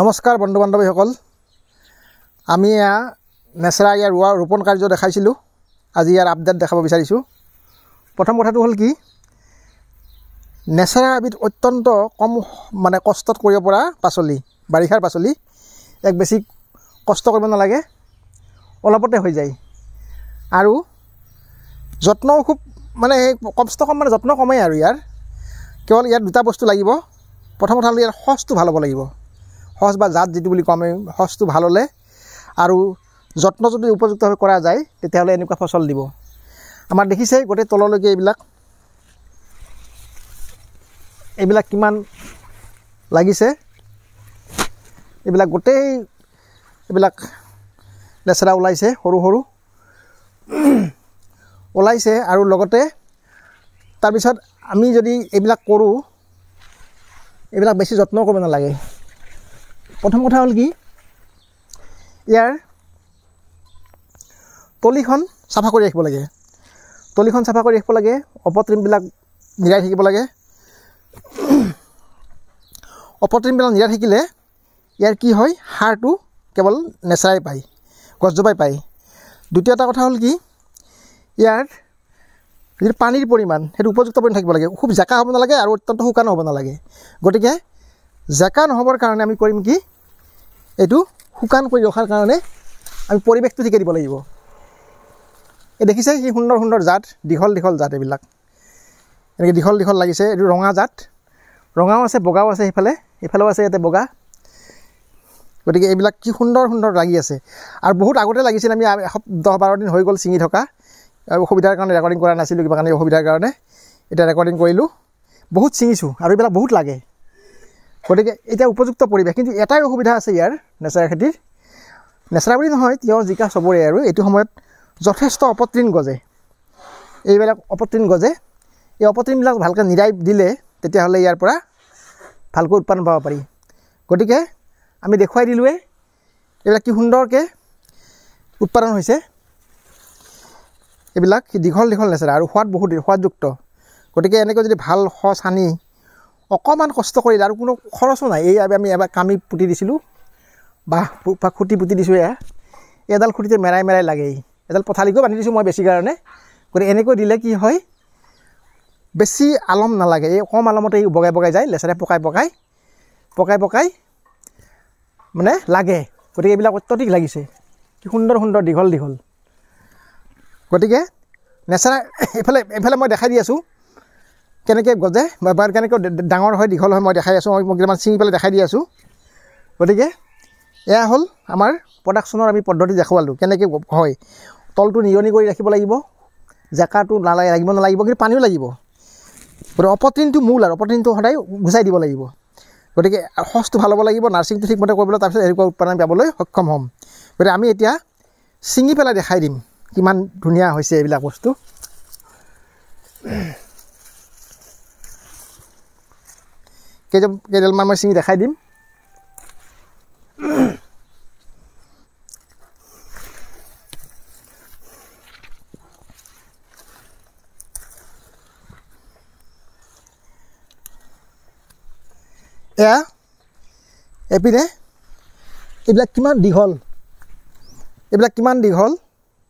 নমস্কাৰ বন্ধু বান্ধৱীসকল আমি এয়া নেচেৰা ইয়াৰ ৰোৱা ৰোপণ কাৰ্য দেখাইছিলোঁ আজি ইয়াৰ আপডেট দেখাব বিচাৰিছোঁ প্ৰথম কথাটো হ'ল কি নেচেৰা এবিধ অত্যন্ত কম মানে কষ্টত কৰিব পৰা পাচলি বাৰিষাৰ পাচলি ইয়াক বেছি কষ্ট কৰিব নালাগে অলপতে হৈ যায় আৰু যত্নও খুব মানে সেই কষ্ট কম মানে যত্ন কমেই আৰু ইয়াৰ কেৱল ইয়াত দুটা বস্তু লাগিব প্ৰথম কথা হ'ল ইয়াৰ সঁচটো ভাল হ'ব লাগিব সঁচ বা জাত যিটো বুলি কওঁ আমি সঁচটো ভাল হ'লে আৰু যত্ন যদি উপযুক্তভাৱে কৰা যায় তেতিয়াহ'লে এনেকুৱা ফচল দিব আমাৰ দেখিছে গোটেই তললৈকে এইবিলাক এইবিলাক কিমান লাগিছে এইবিলাক গোটেই এইবিলাক লেচেৰা ওলাইছে সৰু সৰু ওলাইছে আৰু লগতে তাৰপিছত আমি যদি এইবিলাক কৰোঁ এইবিলাক বেছি যত্ন কৰিব নালাগে প্ৰথম কথা হ'ল কি ইয়াৰ তলিখন চাফা কৰি ৰাখিব লাগে তলিখন চাফা কৰি ৰাখিব লাগে অপত্ৰিমবিলাক নিৰাই থাকিব লাগে অপতৃমবিলাক নিৰাই থাকিলে ইয়াৰ কি হয় সাৰটো কেৱল নেচাৰাই পায় গছজোপাই পায় দ্বিতীয় এটা কথা হ'ল কি ইয়াৰ যিটো পানীৰ পৰিমাণ সেইটো উপযুক্ত পৰিমাণ থাকিব লাগে খুব জেকা হ'ব নালাগে আৰু অত্যন্ত শুকানো হ'ব নালাগে গতিকে জেকা নহ'বৰ কাৰণে আমি কৰিম কি এইটো শুকান কৰি ৰখাৰ কাৰণে আমি পৰিৱেশটো ঠিকে দিব লাগিব এই দেখিছে সি সুন্দৰ সুন্দৰ জাত দীঘল দীঘল জাত এইবিলাক এনেকৈ দীঘল দীঘল লাগিছে এইটো ৰঙা জাত ৰঙাও আছে বগাও আছে সেইফালে এইফালেও আছে ইয়াতে বগা গতিকে এইবিলাক কি সুন্দৰ সুন্দৰ লাগি আছে আৰু বহুত আগতে লাগিছিল আমি দহ বাৰ দিন হৈ গ'ল ছিঙি থকা অসুবিধাৰ কাৰণে ৰেকৰ্ডিং কৰা নাছিলোঁ কিবা কাৰণে অসুবিধাৰ কাৰণে এতিয়া ৰেকৰ্ডিং কৰিলোঁ বহুত চিঙিছোঁ আৰু এইবিলাক বহুত লাগে গতিকে এতিয়া উপযুক্ত পৰিৱেশ কিন্তু এটাই অসুবিধা আছে ইয়াৰ নেচেৰা খেতিৰ নেচেৰা বুলি নহয় তিয়ঁহ জিকা চবৰে আৰু এইটো সময়ত যথেষ্ট অপতৃণ গজে এইবিলাক অপতৃণ গজে এই অপতৃণবিলাক ভালকৈ নিৰাই দিলে তেতিয়াহ'লে ইয়াৰ পৰা ভালকৈ উৎপাদন পাব পাৰি গতিকে আমি দেখুৱাই দিলোঁৱে এইবিলাক কি সুন্দৰকৈ উৎপাদন হৈছে এইবিলাক দীঘল দীঘল নেচেৰা আৰু সোৱাদ বহুত সোৱাদযুক্ত গতিকে এনেকৈ যদি ভাল সঁচ সানি অকণমান কষ্ট কৰিলে আৰু কোনো খৰচো নাই এই আমি এবাৰ কামি পুতি দিছিলোঁ বাঁহ বা খুটি পুতি দিছোঁ এয়া এডাল খুটিতে মেৰাই মেৰাই লাগে এডাল পথালিকো বান্ধি দিছোঁ মই বেছি কাৰণে গতিকে এনেকৈ দিলে কি হয় বেছি আলম নালাগে এই কম আলমতে এই বগাই বগাই যায় লেচেৰে পকাই পকাই পকাই পকাই মানে লাগে গতিকে এইবিলাক অত্যধিক লাগিছে কি সুন্দৰ সুন্দৰ দীঘল দীঘল গতিকে নেচেৰা এইফালে এইফালে মই দেখাই দি আছোঁ কেনেকৈ গজে বা কেনেকৈ ডাঙৰ হয় দীঘল হয় মই দেখাই আছোঁ মই কেইটামান চিঙি পেলাই দেখাই দি আছোঁ গতিকে এয়া হ'ল আমাৰ প্ৰডাকশ্যনৰ আমি পদ্ধতি দেখুৱালোঁ কেনেকৈ হয় তলটো নিৰণি কৰি ৰাখিব লাগিব জেকাটো নালাগে লাগিব নালাগিব কিন্তু পানীও লাগিব গতিকে অপতৃণটো মূল আৰু অপতৃণটো সদায় গুচাই দিব লাগিব গতিকে সঁচটো ভাল হ'ব লাগিব নাৰ্ছিংটো ঠিকমতে কৰিবলৈ তাৰপিছত এনেকুৱা উৎপাদন পাবলৈ সক্ষম হ'ম গতিকে আমি এতিয়া চিঙি পেলাই দেখাই দিম কিমান ধুনীয়া হৈছে এইবিলাক বস্তু Kita kejal mama sini dah ya epi eh, ne eh? ibla kiman dihol ibla kiman dihol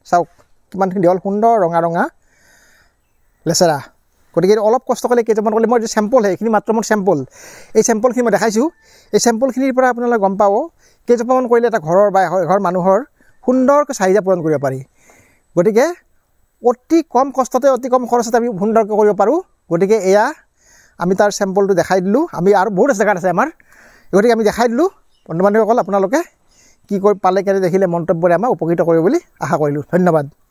sauk kiman dihol hundo ronga ronga lesara গতিকে অলপ কষ্ট কৰিলে কেইটামান কৰিলে মই এইটো চেম্পল হে এইখিনি মাত্ৰ মোৰ চেম্পল এই চেম্পলখিনি মই দেখাইছোঁ এই চেম্পলখিনিৰ পৰা আপোনালোকে গম পাব কেইজোপামান কৰিলে এটা ঘৰৰ বা এঘৰ মানুহৰ সুন্দৰকৈ চাহিদা পূৰণ কৰিব পাৰি গতিকে অতি কম কষ্টতে অতি কম খৰচতে আমি সুন্দৰকৈ কৰিব পাৰোঁ গতিকে এয়া আমি তাৰ চেম্পলটো দেখাই দিলোঁ আমি আৰু বহুত জেগাত আছে আমাৰ গতিকে আমি দেখাই দিলোঁ বন্ধু বান্ধৱীসকল আপোনালোকে কি কৰি পালে কেনে দেখিলে মন্তব্যৰে আমাক উপকৃত কৰিব বুলি আশা কৰিলোঁ ধন্যবাদ